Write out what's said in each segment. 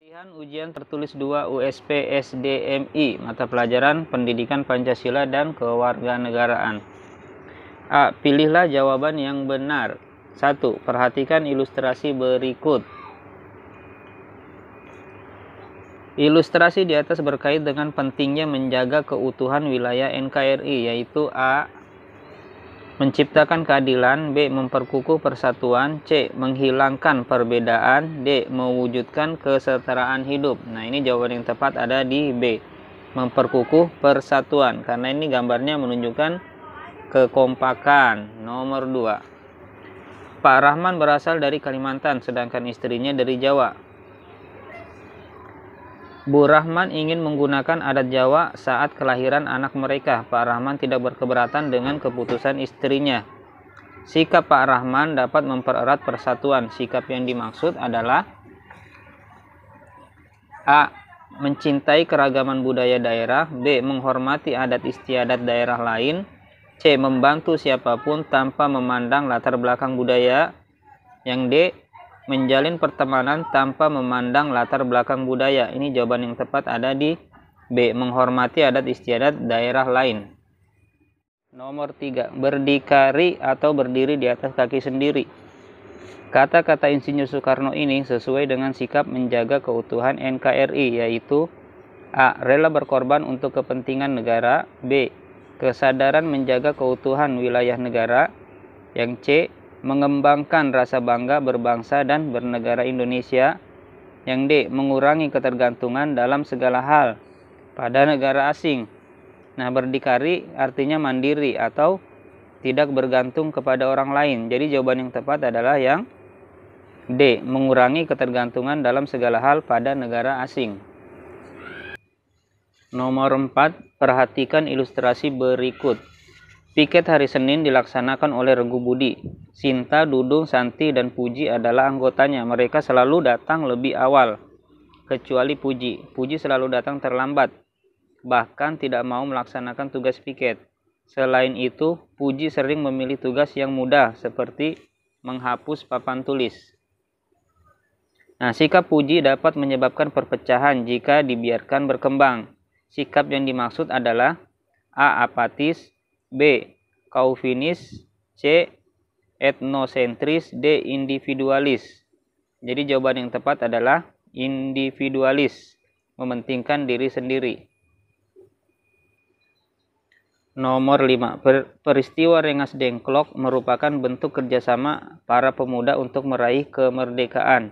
Pilihan ujian tertulis 2 USP SDMI, mata pelajaran pendidikan Pancasila dan kewarganegaraan. A. Pilihlah jawaban yang benar. 1. Perhatikan ilustrasi berikut. Ilustrasi di atas berkait dengan pentingnya menjaga keutuhan wilayah NKRI yaitu A menciptakan keadilan, B memperkukuh persatuan, C menghilangkan perbedaan, D mewujudkan kesetaraan hidup. Nah, ini jawaban yang tepat ada di B. Memperkukuh persatuan karena ini gambarnya menunjukkan kekompakan. Nomor 2. Pak Rahman berasal dari Kalimantan sedangkan istrinya dari Jawa. Bu Rahman ingin menggunakan adat Jawa saat kelahiran anak mereka. Pak Rahman tidak berkeberatan dengan keputusan istrinya. Sikap Pak Rahman dapat mempererat persatuan. Sikap yang dimaksud adalah A. Mencintai keragaman budaya daerah B. Menghormati adat istiadat daerah lain C. Membantu siapapun tanpa memandang latar belakang budaya Yang D menjalin pertemanan tanpa memandang latar belakang budaya. Ini jawaban yang tepat ada di B. Menghormati adat istiadat daerah lain. Nomor 3. Berdikari atau berdiri di atas kaki sendiri. Kata-kata Insinyur Soekarno ini sesuai dengan sikap menjaga keutuhan NKRI yaitu A. Rela berkorban untuk kepentingan negara B. Kesadaran menjaga keutuhan wilayah negara Yang C mengembangkan rasa bangga berbangsa dan bernegara Indonesia. Yang D, mengurangi ketergantungan dalam segala hal pada negara asing. Nah, berdikari artinya mandiri atau tidak bergantung kepada orang lain. Jadi jawaban yang tepat adalah yang D, mengurangi ketergantungan dalam segala hal pada negara asing. Nomor 4, perhatikan ilustrasi berikut. Piket hari Senin dilaksanakan oleh Regu Budi. Sinta, Dudung, Santi, dan Puji adalah anggotanya. Mereka selalu datang lebih awal, kecuali Puji. Puji selalu datang terlambat, bahkan tidak mau melaksanakan tugas piket. Selain itu, Puji sering memilih tugas yang mudah, seperti menghapus papan tulis. Nah, sikap Puji dapat menyebabkan perpecahan jika dibiarkan berkembang. Sikap yang dimaksud adalah A. Apatis B. Kaufinis C etnosentris D individualis jadi jawaban yang tepat adalah individualis mementingkan diri sendiri Nomor 5. peristiwa Rengas Dengklok merupakan bentuk kerjasama para pemuda untuk meraih kemerdekaan.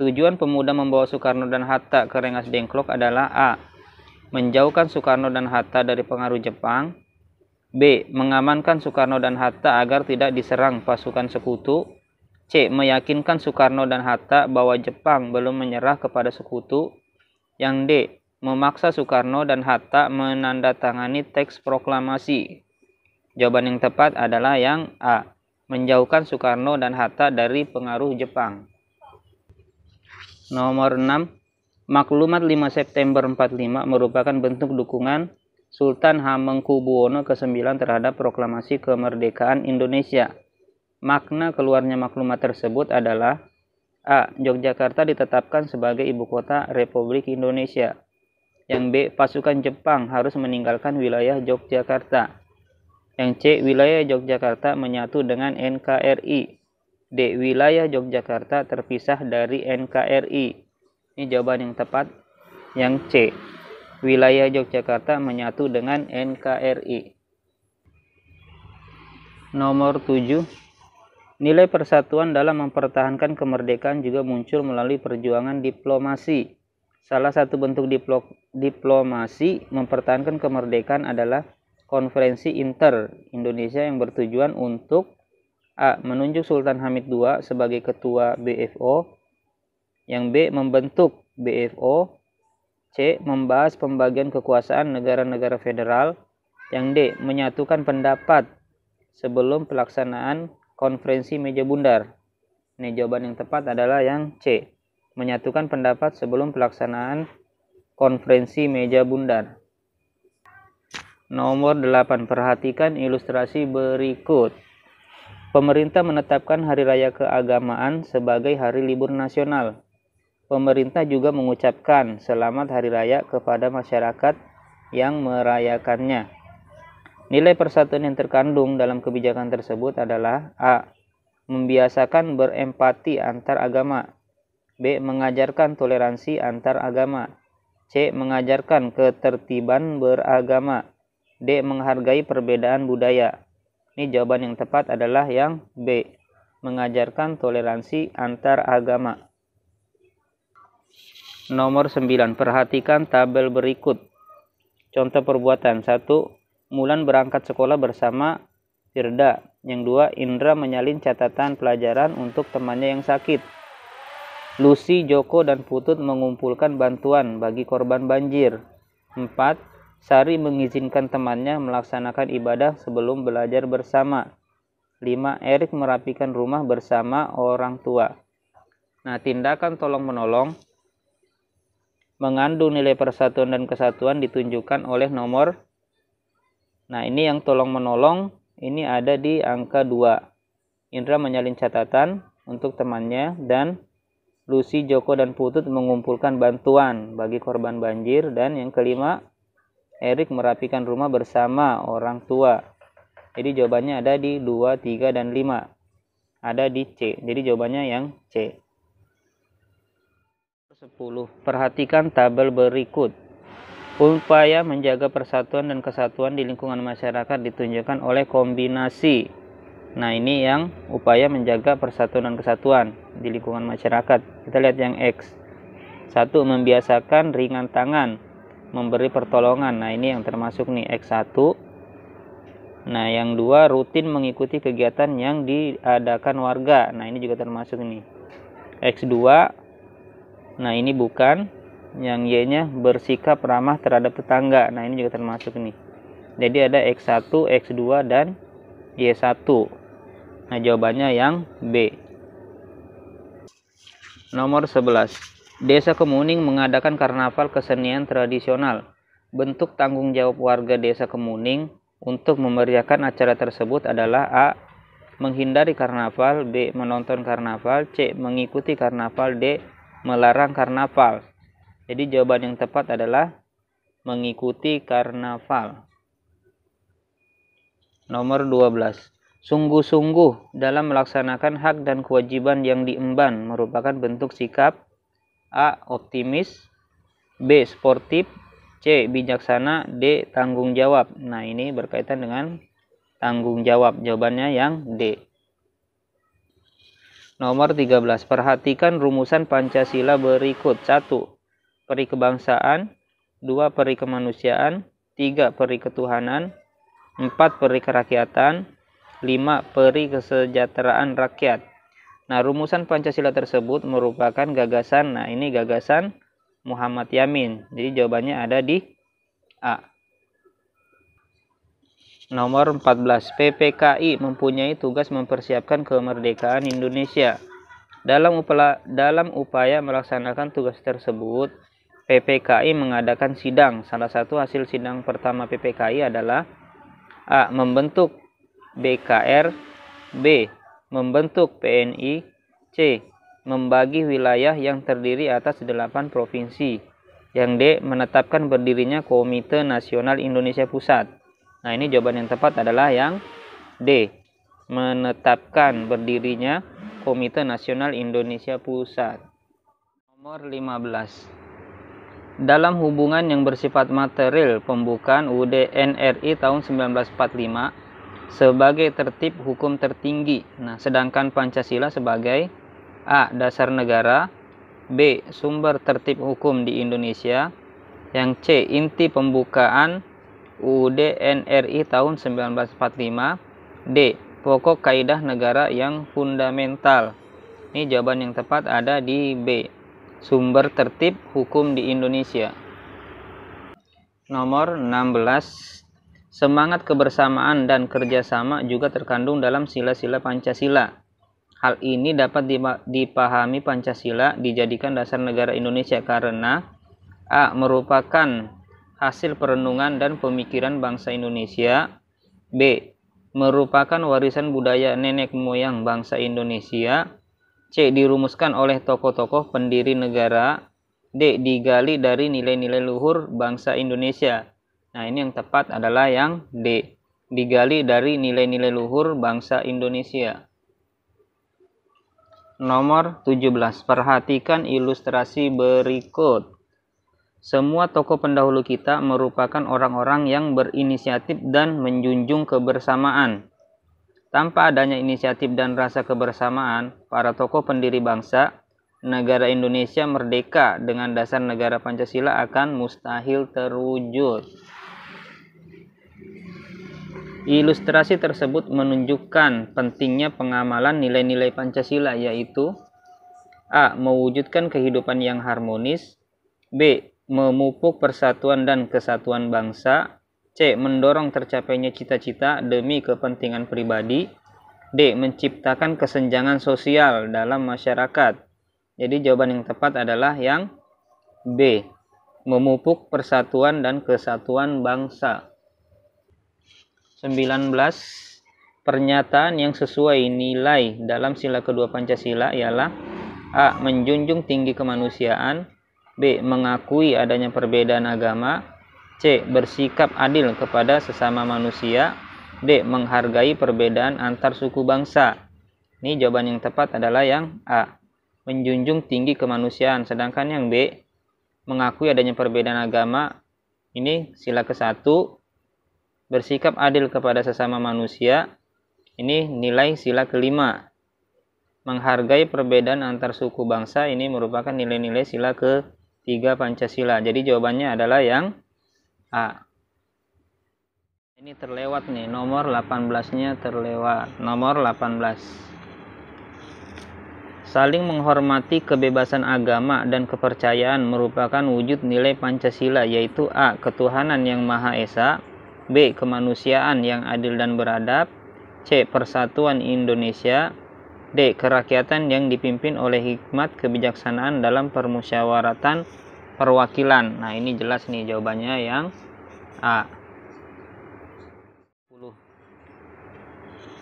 Tujuan pemuda membawa Soekarno dan Hatta ke Rengas Dengklok adalah A. Menjauhkan Soekarno dan Hatta dari pengaruh Jepang B. Mengamankan Soekarno dan Hatta agar tidak diserang pasukan sekutu. C. Meyakinkan Soekarno dan Hatta bahwa Jepang belum menyerah kepada sekutu. Yang D. Memaksa Soekarno dan Hatta menandatangani teks proklamasi. Jawaban yang tepat adalah yang A. Menjauhkan Soekarno dan Hatta dari pengaruh Jepang. Nomor 6. Maklumat 5 September 45 merupakan bentuk dukungan Sultan Hamengkubuwono ke-9 terhadap proklamasi kemerdekaan Indonesia. Makna keluarnya maklumat tersebut adalah A. Yogyakarta ditetapkan sebagai ibu kota Republik Indonesia. Yang B. Pasukan Jepang harus meninggalkan wilayah Yogyakarta. Yang C. Wilayah Yogyakarta menyatu dengan NKRI. D. Wilayah Yogyakarta terpisah dari NKRI. Ini jawaban yang tepat yang C wilayah Yogyakarta menyatu dengan NKRI. Nomor 7. Nilai persatuan dalam mempertahankan kemerdekaan juga muncul melalui perjuangan diplomasi. Salah satu bentuk diplo diplomasi mempertahankan kemerdekaan adalah konferensi inter Indonesia yang bertujuan untuk A. Menunjuk Sultan Hamid II sebagai ketua BFO yang B. Membentuk BFO C. Membahas pembagian kekuasaan negara-negara federal. Yang D. Menyatukan pendapat sebelum pelaksanaan konferensi meja bundar. Ini jawaban yang tepat adalah yang C. Menyatukan pendapat sebelum pelaksanaan konferensi meja bundar. Nomor 8. Perhatikan ilustrasi berikut. Pemerintah menetapkan hari raya keagamaan sebagai hari libur nasional. Pemerintah juga mengucapkan selamat hari raya kepada masyarakat yang merayakannya. Nilai persatuan yang terkandung dalam kebijakan tersebut adalah A. Membiasakan berempati antar agama. B. Mengajarkan toleransi antar agama. C. Mengajarkan ketertiban beragama. D. Menghargai perbedaan budaya. Ini jawaban yang tepat adalah yang B. Mengajarkan toleransi antar agama. Nomor 9. Perhatikan tabel berikut. Contoh perbuatan. satu. Mulan berangkat sekolah bersama Firda. Yang dua, Indra menyalin catatan pelajaran untuk temannya yang sakit. Lucy, Joko, dan Putut mengumpulkan bantuan bagi korban banjir. Empat. Sari mengizinkan temannya melaksanakan ibadah sebelum belajar bersama. Lima. Erik merapikan rumah bersama orang tua. Nah, tindakan tolong-menolong mengandung nilai persatuan dan kesatuan ditunjukkan oleh nomor. Nah, ini yang tolong menolong, ini ada di angka 2. Indra menyalin catatan untuk temannya dan Lucy, Joko, dan Putut mengumpulkan bantuan bagi korban banjir. Dan yang kelima, Erik merapikan rumah bersama orang tua. Jadi jawabannya ada di 2, 3, dan 5. Ada di C. Jadi jawabannya yang C. 10. Perhatikan tabel berikut. Upaya menjaga persatuan dan kesatuan di lingkungan masyarakat ditunjukkan oleh kombinasi. Nah, ini yang upaya menjaga persatuan dan kesatuan di lingkungan masyarakat. Kita lihat yang X. satu, Membiasakan ringan tangan, memberi pertolongan. Nah, ini yang termasuk nih X1. Nah, yang dua rutin mengikuti kegiatan yang diadakan warga. Nah, ini juga termasuk nih. X2 Nah, ini bukan yang Y-nya bersikap ramah terhadap tetangga. Nah, ini juga termasuk nih. Jadi ada X1, X2 dan Y1. Nah, jawabannya yang B. Nomor 11. Desa Kemuning mengadakan karnaval kesenian tradisional. Bentuk tanggung jawab warga Desa Kemuning untuk memeriahkan acara tersebut adalah A. Menghindari karnaval, B. Menonton karnaval, C. Mengikuti karnaval, D melarang karnaval. Jadi jawaban yang tepat adalah mengikuti karnaval. Nomor 12. Sungguh-sungguh dalam melaksanakan hak dan kewajiban yang diemban merupakan bentuk sikap A. Optimis B. Sportif C. Bijaksana D. Tanggung jawab Nah ini berkaitan dengan tanggung jawab Jawabannya yang D Nomor 13. Perhatikan rumusan Pancasila berikut. 1. Peri kebangsaan, 2. Peri kemanusiaan, 3. Peri ketuhanan, 4. Peri kerakyatan, 5. Peri kesejahteraan rakyat. Nah, rumusan Pancasila tersebut merupakan gagasan. Nah, ini gagasan Muhammad Yamin. Jadi jawabannya ada di A. Nomor 14 PPKI mempunyai tugas mempersiapkan kemerdekaan Indonesia. Dalam upaya, dalam upaya melaksanakan tugas tersebut, PPKI mengadakan sidang. Salah satu hasil sidang pertama PPKI adalah A. membentuk BKR, B. membentuk PNI, C. membagi wilayah yang terdiri atas 8 provinsi. Yang D menetapkan berdirinya Komite Nasional Indonesia Pusat. Nah, ini jawaban yang tepat adalah yang D. Menetapkan berdirinya Komite Nasional Indonesia Pusat. Nomor 15. Dalam hubungan yang bersifat material pembukaan UUD NRI tahun 1945 sebagai tertib hukum tertinggi. Nah, sedangkan Pancasila sebagai A. dasar negara, B. sumber tertib hukum di Indonesia, yang C. inti pembukaan UUD NRI tahun 1945 D. Pokok kaidah negara yang fundamental ini jawaban yang tepat ada di B sumber tertib hukum di Indonesia nomor 16 Semangat kebersamaan dan kerjasama juga terkandung dalam sila-sila Pancasila. Hal ini dapat dipahami Pancasila dijadikan dasar negara Indonesia karena A. merupakan hasil perenungan dan pemikiran bangsa Indonesia. B. Merupakan warisan budaya nenek moyang bangsa Indonesia. C. Dirumuskan oleh tokoh-tokoh pendiri negara. D. Digali dari nilai-nilai luhur bangsa Indonesia. Nah, ini yang tepat adalah yang D. Digali dari nilai-nilai luhur bangsa Indonesia. Nomor 17. Perhatikan ilustrasi berikut. Semua tokoh pendahulu kita merupakan orang-orang yang berinisiatif dan menjunjung kebersamaan. Tanpa adanya inisiatif dan rasa kebersamaan, para tokoh pendiri bangsa, negara Indonesia merdeka dengan dasar negara Pancasila akan mustahil terwujud. Ilustrasi tersebut menunjukkan pentingnya pengamalan nilai-nilai Pancasila yaitu A. Mewujudkan kehidupan yang harmonis B memupuk persatuan dan kesatuan bangsa. C. Mendorong tercapainya cita-cita demi kepentingan pribadi. D. Menciptakan kesenjangan sosial dalam masyarakat. Jadi jawaban yang tepat adalah yang B. Memupuk persatuan dan kesatuan bangsa. 19. Pernyataan yang sesuai nilai dalam sila kedua Pancasila ialah A. Menjunjung tinggi kemanusiaan B. Mengakui adanya perbedaan agama. C. Bersikap adil kepada sesama manusia. D. Menghargai perbedaan antar suku bangsa. Ini jawaban yang tepat adalah yang A. Menjunjung tinggi kemanusiaan. Sedangkan yang B. Mengakui adanya perbedaan agama. Ini sila ke satu. Bersikap adil kepada sesama manusia. Ini nilai sila kelima. Menghargai perbedaan antar suku bangsa ini merupakan nilai-nilai sila ke tiga Pancasila. Jadi jawabannya adalah yang A. Ini terlewat nih, nomor 18-nya terlewat. Nomor 18. Saling menghormati kebebasan agama dan kepercayaan merupakan wujud nilai Pancasila yaitu A. Ketuhanan yang Maha Esa, B. Kemanusiaan yang adil dan beradab, C. Persatuan Indonesia, D. Kerakyatan yang dipimpin oleh hikmat kebijaksanaan dalam permusyawaratan perwakilan. Nah, ini jelas nih jawabannya yang A.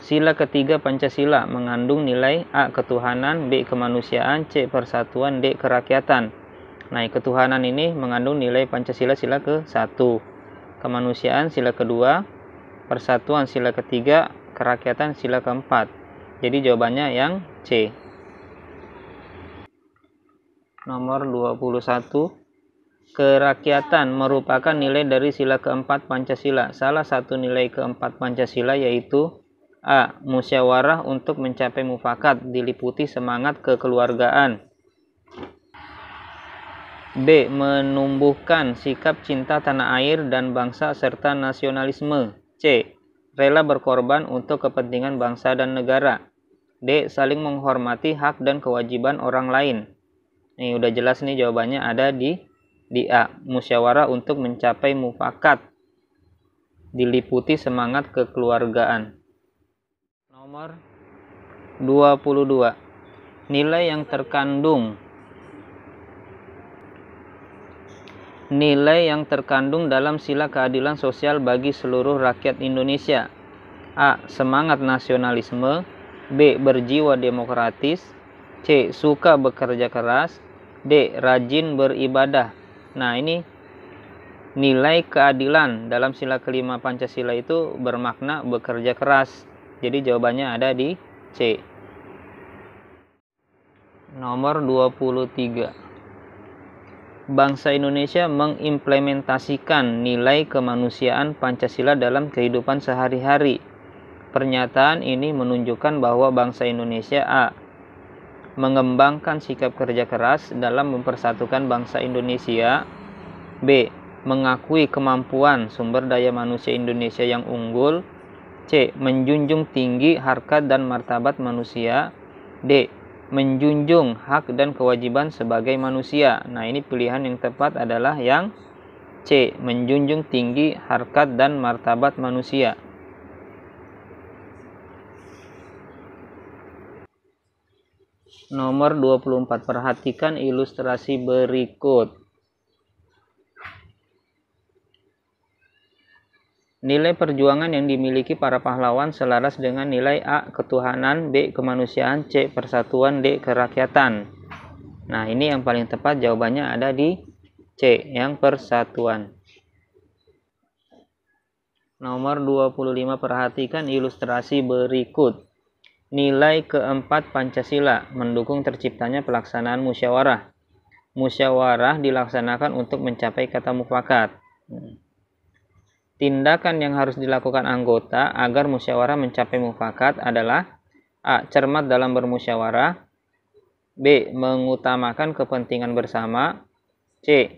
Sila ketiga Pancasila mengandung nilai A. Ketuhanan, B. Kemanusiaan, C. Persatuan, D. Kerakyatan. Nah, ketuhanan ini mengandung nilai Pancasila sila ke-1, kemanusiaan sila ke-2. persatuan sila ketiga, kerakyatan sila keempat. Jadi jawabannya yang C. Nomor 21 Kerakyatan merupakan nilai dari sila keempat Pancasila. Salah satu nilai keempat Pancasila yaitu A. Musyawarah untuk mencapai mufakat diliputi semangat kekeluargaan. B. Menumbuhkan sikap cinta tanah air dan bangsa serta nasionalisme. C. Rela berkorban untuk kepentingan bangsa dan negara. D. Saling menghormati hak dan kewajiban orang lain. Ini udah jelas nih jawabannya ada di di A. Musyawarah untuk mencapai mufakat. Diliputi semangat kekeluargaan. Nomor 22. Nilai yang terkandung Nilai yang terkandung dalam sila keadilan sosial bagi seluruh rakyat Indonesia. A. Semangat nasionalisme B. Berjiwa demokratis C. Suka bekerja keras D. Rajin beribadah Nah ini nilai keadilan dalam sila kelima Pancasila itu bermakna bekerja keras jadi jawabannya ada di C Nomor 23 Bangsa Indonesia mengimplementasikan nilai kemanusiaan Pancasila dalam kehidupan sehari-hari Pernyataan ini menunjukkan bahwa bangsa Indonesia A mengembangkan sikap kerja keras dalam mempersatukan bangsa Indonesia. B. Mengakui kemampuan sumber daya manusia Indonesia yang unggul. C. Menjunjung tinggi harkat dan martabat manusia. D. Menjunjung hak dan kewajiban sebagai manusia. Nah, ini pilihan yang tepat adalah yang C. Menjunjung tinggi harkat dan martabat manusia. nomor 24. Perhatikan ilustrasi berikut. Nilai perjuangan yang dimiliki para pahlawan selaras dengan nilai A. Ketuhanan B. Kemanusiaan C. Persatuan D. Kerakyatan Nah ini yang paling tepat jawabannya ada di C. Yang persatuan Nomor 25 perhatikan ilustrasi berikut Nilai keempat Pancasila mendukung terciptanya pelaksanaan musyawarah. Musyawarah dilaksanakan untuk mencapai kata mufakat. Tindakan yang harus dilakukan anggota agar musyawarah mencapai mufakat adalah A. Cermat dalam bermusyawarah B. Mengutamakan kepentingan bersama C.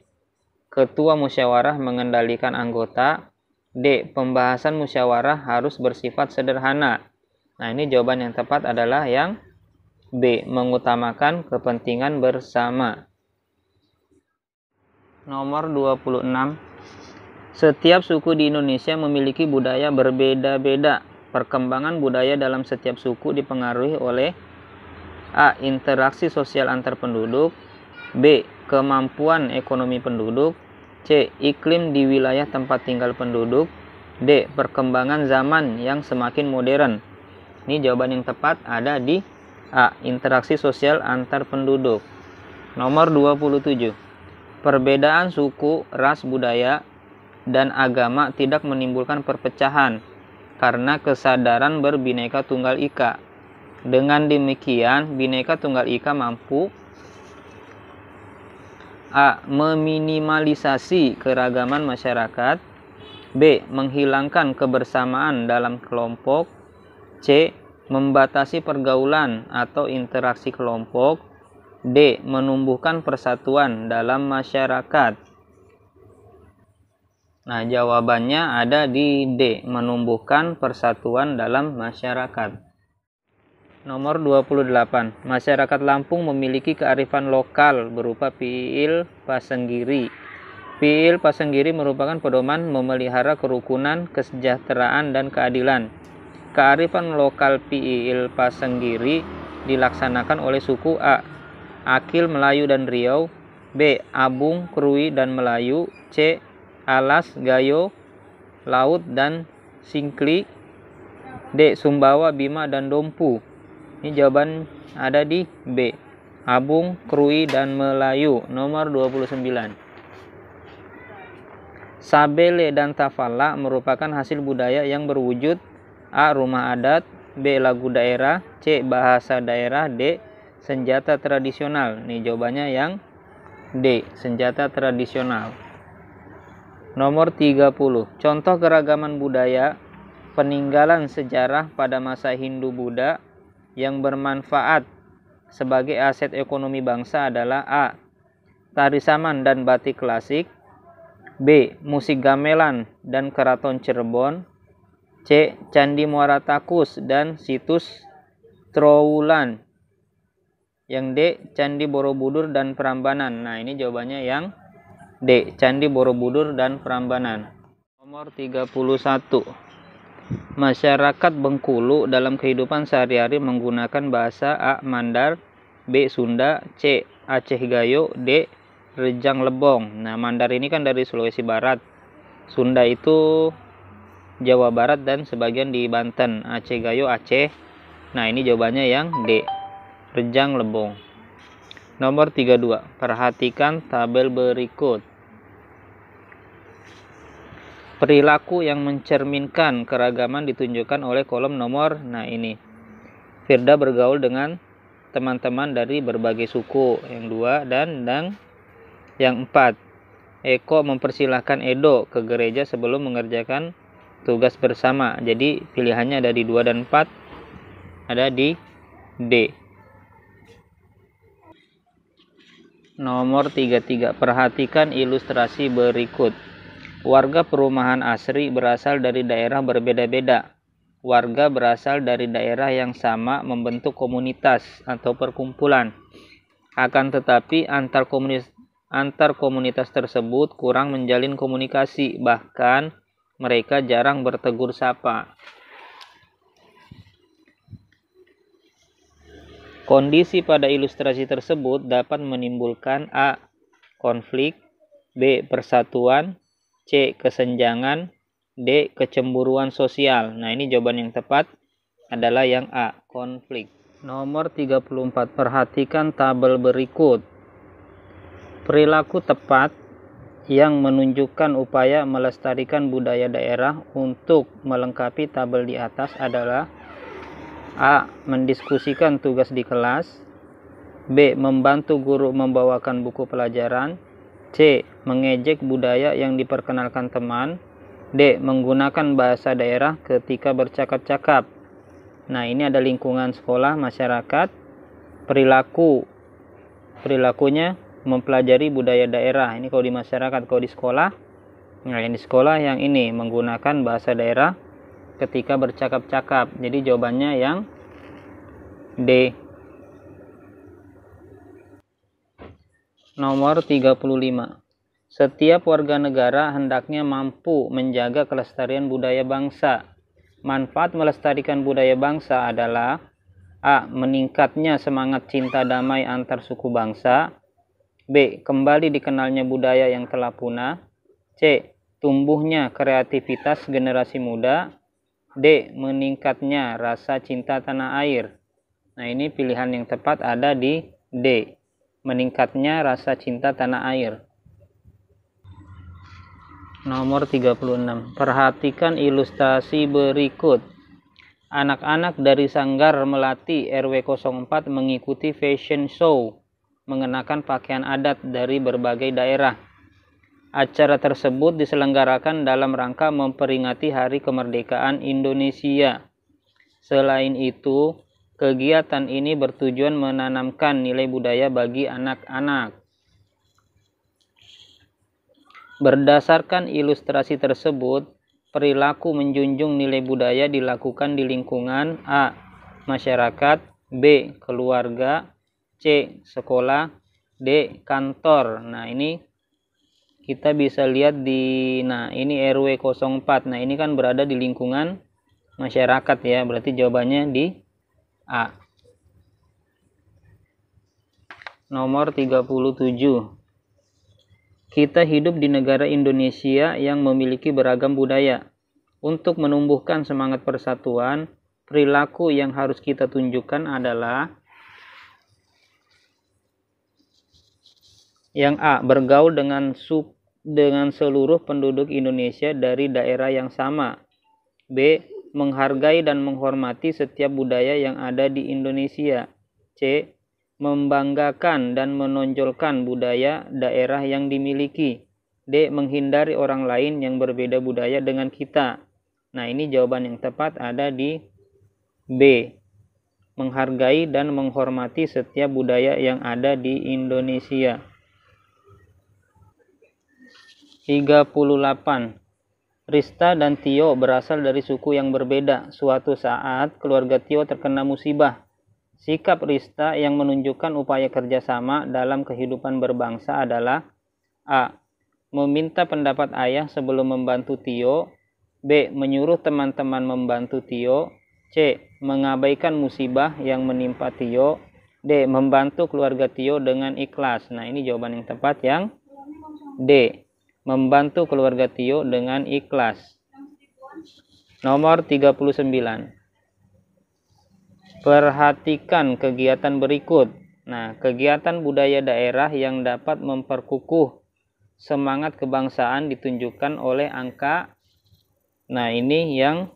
Ketua musyawarah mengendalikan anggota D. Pembahasan musyawarah harus bersifat sederhana Nah, ini jawaban yang tepat adalah yang B, mengutamakan kepentingan bersama. Nomor 26. Setiap suku di Indonesia memiliki budaya berbeda-beda. Perkembangan budaya dalam setiap suku dipengaruhi oleh A. Interaksi sosial antar penduduk B. Kemampuan ekonomi penduduk C. Iklim di wilayah tempat tinggal penduduk D. Perkembangan zaman yang semakin modern ini jawaban yang tepat ada di A. Interaksi sosial antar penduduk. Nomor 27. Perbedaan suku, ras, budaya, dan agama tidak menimbulkan perpecahan karena kesadaran berbineka tunggal ika. Dengan demikian, bineka tunggal ika mampu A. Meminimalisasi keragaman masyarakat B. Menghilangkan kebersamaan dalam kelompok C. Membatasi pergaulan atau interaksi kelompok D. Menumbuhkan persatuan dalam masyarakat Nah, jawabannya ada di D. Menumbuhkan persatuan dalam masyarakat Nomor 28. Masyarakat Lampung memiliki kearifan lokal berupa piil pasenggiri. Piil pasenggiri merupakan pedoman memelihara kerukunan, kesejahteraan, dan keadilan. Kearifan lokal PIIL Pasenggiri dilaksanakan oleh suku A. Akil Melayu dan Riau B. Abung, Krui dan Melayu C. Alas, Gayo, Laut dan Singkli D. Sumbawa, Bima dan Dompu Ini jawaban ada di B. Abung, Krui dan Melayu nomor 29 Sabele dan Tafala merupakan hasil budaya yang berwujud A. Rumah adat B. Lagu daerah C. Bahasa daerah D. Senjata tradisional Nih jawabannya yang D. Senjata tradisional Nomor 30 Contoh keragaman budaya Peninggalan sejarah pada masa Hindu-Buddha yang bermanfaat sebagai aset ekonomi bangsa adalah A. Tari Saman dan Batik Klasik B. Musik gamelan dan Keraton Cirebon C. Candi Muara Takus dan situs Trowulan. Yang D. Candi Borobudur dan Prambanan. Nah, ini jawabannya yang D. Candi Borobudur dan Prambanan. Nomor 31. Masyarakat Bengkulu dalam kehidupan sehari-hari menggunakan bahasa A. Mandar, B. Sunda, C. Aceh Gayo, D. Rejang Lebong. Nah, Mandar ini kan dari Sulawesi Barat. Sunda itu Jawa Barat dan sebagian di Banten. Aceh Gayo Aceh. Nah, ini jawabannya yang D. Rejang Lebong. Nomor 32. Perhatikan tabel berikut. Perilaku yang mencerminkan keragaman ditunjukkan oleh kolom nomor. Nah, ini. Firda bergaul dengan teman-teman dari berbagai suku yang dua dan dan yang empat Eko mempersilahkan Edo ke gereja sebelum mengerjakan tugas bersama. Jadi pilihannya ada di 2 dan 4 ada di D. Nomor 33. Perhatikan ilustrasi berikut. Warga perumahan asri berasal dari daerah berbeda-beda. Warga berasal dari daerah yang sama membentuk komunitas atau perkumpulan. Akan tetapi antar komunitas, antar komunitas tersebut kurang menjalin komunikasi, bahkan mereka jarang bertegur sapa. Kondisi pada ilustrasi tersebut dapat menimbulkan A. konflik, B. persatuan, C. kesenjangan, D. kecemburuan sosial. Nah, ini jawaban yang tepat adalah yang A, konflik. Nomor 34, perhatikan tabel berikut. Perilaku tepat yang menunjukkan upaya melestarikan budaya daerah untuk melengkapi tabel di atas adalah A. Mendiskusikan tugas di kelas B. Membantu guru membawakan buku pelajaran C. Mengejek budaya yang diperkenalkan teman D. Menggunakan bahasa daerah ketika bercakap-cakap Nah ini ada lingkungan sekolah, masyarakat, perilaku perilakunya mempelajari budaya daerah. Ini kalau di masyarakat, kalau di sekolah, nah yang di sekolah yang ini menggunakan bahasa daerah ketika bercakap-cakap. Jadi jawabannya yang D. Nomor 35. Setiap warga negara hendaknya mampu menjaga kelestarian budaya bangsa. Manfaat melestarikan budaya bangsa adalah A. Meningkatnya semangat cinta damai antar suku bangsa B. Kembali dikenalnya budaya yang telah punah. C. Tumbuhnya kreativitas generasi muda. D. Meningkatnya rasa cinta tanah air. Nah, ini pilihan yang tepat ada di D. Meningkatnya rasa cinta tanah air. Nomor 36. Perhatikan ilustrasi berikut. Anak-anak dari Sanggar Melati RW 04 mengikuti fashion show mengenakan pakaian adat dari berbagai daerah. Acara tersebut diselenggarakan dalam rangka memperingati Hari Kemerdekaan Indonesia. Selain itu, kegiatan ini bertujuan menanamkan nilai budaya bagi anak-anak. Berdasarkan ilustrasi tersebut, perilaku menjunjung nilai budaya dilakukan di lingkungan A. masyarakat, B. keluarga, C sekolah, D kantor. Nah, ini kita bisa lihat di nah ini RW 04. Nah, ini kan berada di lingkungan masyarakat ya. Berarti jawabannya di A. Nomor 37. Kita hidup di negara Indonesia yang memiliki beragam budaya. Untuk menumbuhkan semangat persatuan, perilaku yang harus kita tunjukkan adalah Yang A. Bergaul dengan sub dengan seluruh penduduk Indonesia dari daerah yang sama. B. Menghargai dan menghormati setiap budaya yang ada di Indonesia. C. Membanggakan dan menonjolkan budaya daerah yang dimiliki. D. Menghindari orang lain yang berbeda budaya dengan kita. Nah, ini jawaban yang tepat ada di B. Menghargai dan menghormati setiap budaya yang ada di Indonesia. 38. Rista dan Tio berasal dari suku yang berbeda. Suatu saat, keluarga Tio terkena musibah. Sikap Rista yang menunjukkan upaya kerjasama dalam kehidupan berbangsa adalah A. Meminta pendapat ayah sebelum membantu Tio B. Menyuruh teman-teman membantu Tio C. Mengabaikan musibah yang menimpa Tio D. Membantu keluarga Tio dengan ikhlas Nah ini jawaban yang tepat yang D membantu keluarga Tio dengan ikhlas. Nomor 39. Perhatikan kegiatan berikut. Nah, kegiatan budaya daerah yang dapat memperkukuh semangat kebangsaan ditunjukkan oleh angka Nah, ini yang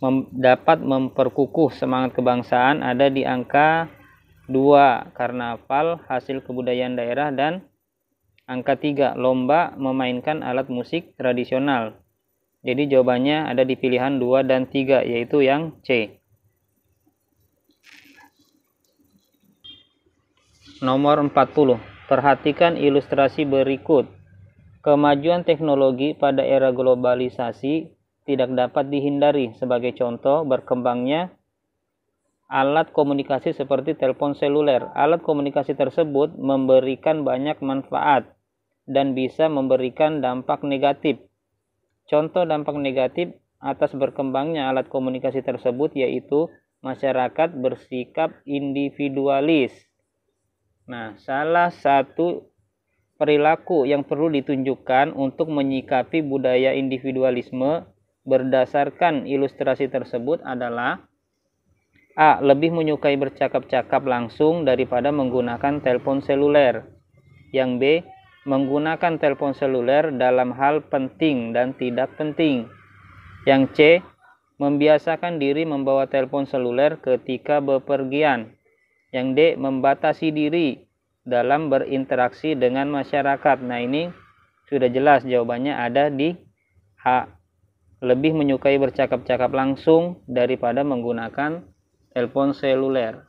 mem dapat memperkukuh semangat kebangsaan ada di angka 2 karnaval, hasil kebudayaan daerah dan Angka 3, lomba memainkan alat musik tradisional. Jadi jawabannya ada di pilihan 2 dan 3 yaitu yang C. Nomor 40. Perhatikan ilustrasi berikut. Kemajuan teknologi pada era globalisasi tidak dapat dihindari. Sebagai contoh, berkembangnya alat komunikasi seperti telepon seluler. Alat komunikasi tersebut memberikan banyak manfaat dan bisa memberikan dampak negatif. Contoh dampak negatif atas berkembangnya alat komunikasi tersebut yaitu masyarakat bersikap individualis. Nah, salah satu perilaku yang perlu ditunjukkan untuk menyikapi budaya individualisme berdasarkan ilustrasi tersebut adalah A. Lebih menyukai bercakap-cakap langsung daripada menggunakan telepon seluler. Yang B menggunakan telepon seluler dalam hal penting dan tidak penting. Yang C, membiasakan diri membawa telepon seluler ketika bepergian. Yang D, membatasi diri dalam berinteraksi dengan masyarakat. Nah, ini sudah jelas jawabannya ada di H. Lebih menyukai bercakap-cakap langsung daripada menggunakan telepon seluler.